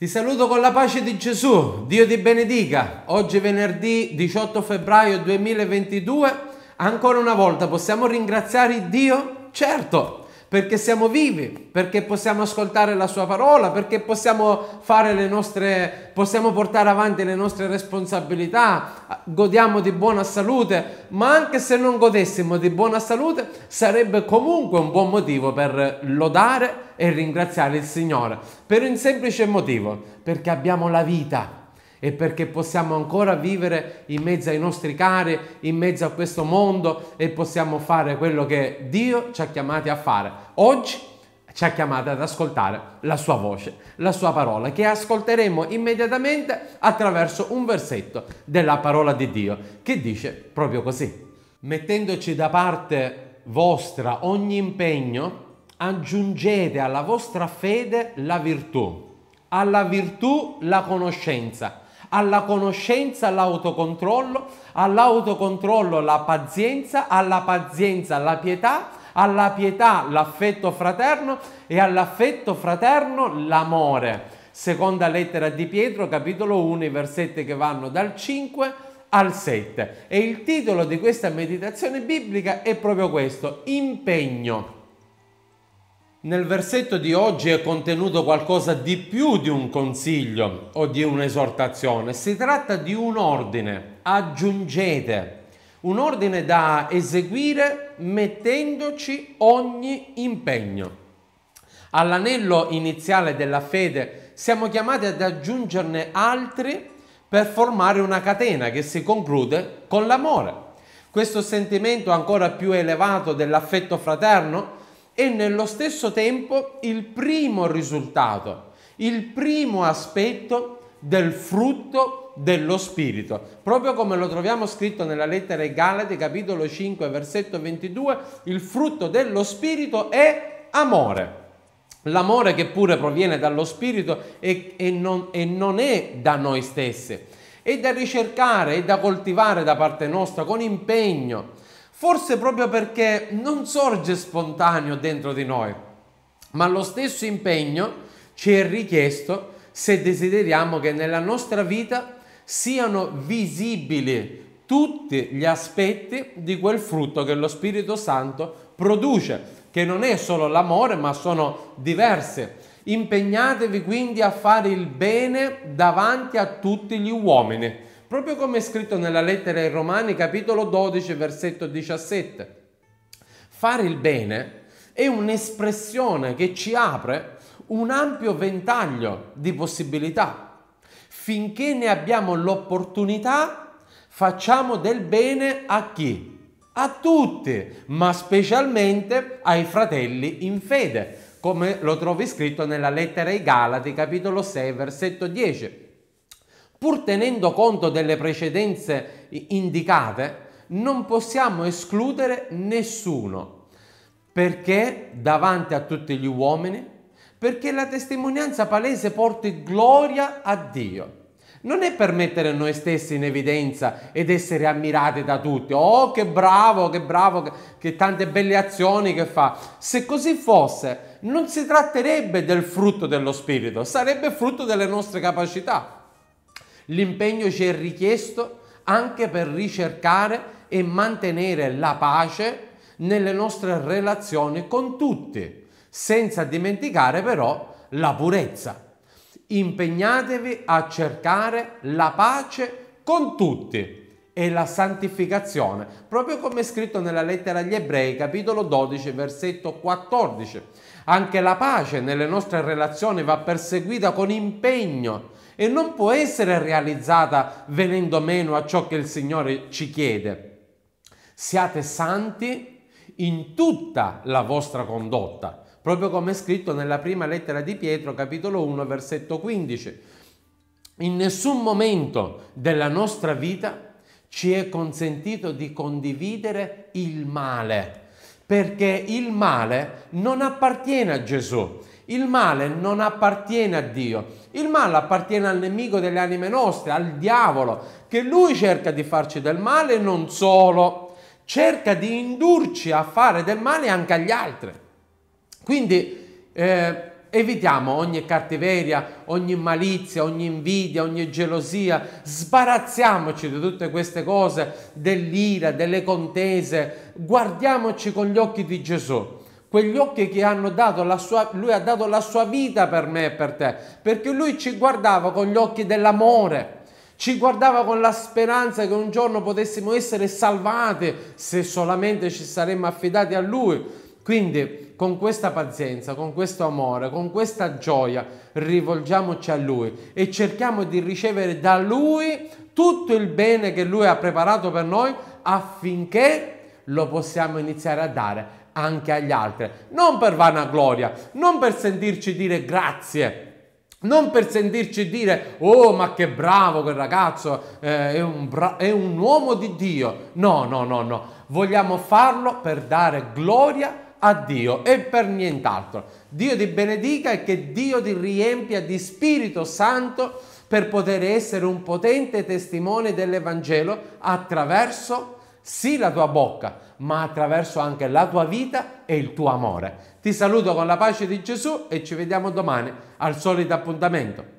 Ti saluto con la pace di Gesù, Dio ti benedica. Oggi venerdì 18 febbraio 2022, ancora una volta possiamo ringraziare Dio? Certo, perché siamo vivi, perché possiamo ascoltare la sua parola, perché possiamo, fare le nostre, possiamo portare avanti le nostre responsabilità, godiamo di buona salute, ma anche se non godessimo di buona salute sarebbe comunque un buon motivo per lodare e ringraziare il Signore, per un semplice motivo, perché abbiamo la vita e perché possiamo ancora vivere in mezzo ai nostri cari, in mezzo a questo mondo e possiamo fare quello che Dio ci ha chiamati a fare. Oggi ci ha chiamati ad ascoltare la sua voce, la sua parola, che ascolteremo immediatamente attraverso un versetto della parola di Dio, che dice proprio così. Mettendoci da parte vostra ogni impegno, aggiungete alla vostra fede la virtù, alla virtù la conoscenza, alla conoscenza l'autocontrollo, all'autocontrollo la pazienza, alla pazienza la pietà, alla pietà l'affetto fraterno e all'affetto fraterno l'amore. Seconda lettera di Pietro, capitolo 1, i versetti che vanno dal 5 al 7. E il titolo di questa meditazione biblica è proprio questo, impegno nel versetto di oggi è contenuto qualcosa di più di un consiglio o di un'esortazione, si tratta di un ordine, aggiungete, un ordine da eseguire mettendoci ogni impegno. All'anello iniziale della fede siamo chiamati ad aggiungerne altri per formare una catena che si conclude con l'amore. Questo sentimento ancora più elevato dell'affetto fraterno e nello stesso tempo il primo risultato, il primo aspetto del frutto dello Spirito, proprio come lo troviamo scritto nella lettera ai Galati, capitolo 5, versetto 22, il frutto dello Spirito è amore. L'amore che pure proviene dallo Spirito e, e, non, e non è da noi stessi, è da ricercare e da coltivare da parte nostra con impegno forse proprio perché non sorge spontaneo dentro di noi, ma lo stesso impegno ci è richiesto se desideriamo che nella nostra vita siano visibili tutti gli aspetti di quel frutto che lo Spirito Santo produce, che non è solo l'amore, ma sono diverse. Impegnatevi quindi a fare il bene davanti a tutti gli uomini proprio come è scritto nella lettera ai Romani capitolo 12 versetto 17. Fare il bene è un'espressione che ci apre un ampio ventaglio di possibilità. Finché ne abbiamo l'opportunità, facciamo del bene a chi? A tutti, ma specialmente ai fratelli in fede, come lo trovi scritto nella lettera ai Galati, capitolo 6, versetto 10 pur tenendo conto delle precedenze indicate, non possiamo escludere nessuno, perché davanti a tutti gli uomini, perché la testimonianza palese porti gloria a Dio. Non è per mettere noi stessi in evidenza ed essere ammirati da tutti. Oh, che bravo, che bravo, che, che tante belle azioni che fa. Se così fosse, non si tratterebbe del frutto dello Spirito, sarebbe frutto delle nostre capacità. L'impegno ci è richiesto anche per ricercare e mantenere la pace nelle nostre relazioni con tutti, senza dimenticare però la purezza. Impegnatevi a cercare la pace con tutti e la santificazione, proprio come è scritto nella lettera agli ebrei, capitolo 12, versetto 14. Anche la pace nelle nostre relazioni va perseguita con impegno e non può essere realizzata venendo meno a ciò che il Signore ci chiede. Siate santi in tutta la vostra condotta, proprio come è scritto nella prima lettera di Pietro, capitolo 1, versetto 15. In nessun momento della nostra vita ci è consentito di condividere il male, perché il male non appartiene a Gesù, il male non appartiene a Dio, il male appartiene al nemico delle anime nostre, al diavolo, che lui cerca di farci del male non solo, cerca di indurci a fare del male anche agli altri. Quindi eh, Evitiamo ogni cattiveria, ogni malizia, ogni invidia, ogni gelosia. Sbarazziamoci di tutte queste cose, dell'ira, delle contese. Guardiamoci con gli occhi di Gesù. Quegli occhi che hanno dato la sua, lui ha dato la sua vita per me e per te, perché lui ci guardava con gli occhi dell'amore ci guardava con la speranza che un giorno potessimo essere salvati se solamente ci saremmo affidati a Lui. Quindi con questa pazienza, con questo amore, con questa gioia rivolgiamoci a Lui e cerchiamo di ricevere da Lui tutto il bene che Lui ha preparato per noi affinché lo possiamo iniziare a dare anche agli altri. Non per vanagloria, non per sentirci dire grazie, non per sentirci dire, oh ma che bravo quel ragazzo, eh, è, un bra- è, un uomo di Dio. No, no, no, no. Vogliamo farlo per dare gloria a a Dio e per nient'altro. Dio ti benedica e che Dio ti riempia di Spirito Santo per poter essere un potente testimone dell'Evangelo attraverso sì la tua bocca, ma attraverso anche la tua vita e il tuo amore. Ti saluto con la pace di Gesù e ci vediamo domani al solito appuntamento.